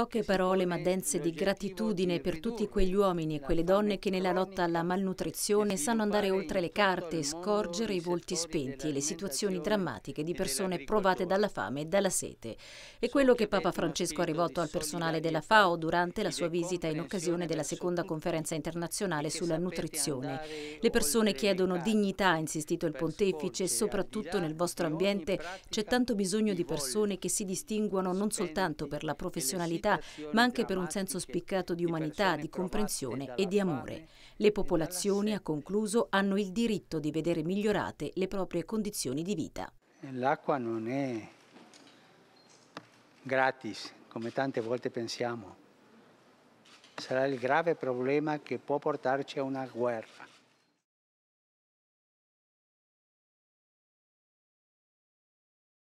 Poche parole ma dense di gratitudine per tutti quegli uomini e quelle donne che nella lotta alla malnutrizione sanno andare oltre le carte e scorgere i volti spenti e le situazioni drammatiche di persone provate dalla fame e dalla sete. È quello che Papa Francesco ha rivolto al personale della FAO durante la sua visita in occasione della seconda conferenza internazionale sulla nutrizione. Le persone chiedono dignità, ha insistito il pontefice, e soprattutto nel vostro ambiente c'è tanto bisogno di persone che si distinguano non soltanto per la professionalità solidarietà, ma anche per un senso spiccato di umanità, di comprensione e di amore. Le popolazioni, ha concluso, hanno il diritto di vedere migliorate le proprie condizioni di vita. L'acqua non è gratis, come tante volte pensiamo. Sarà il grave problema che può portarci a una guerra.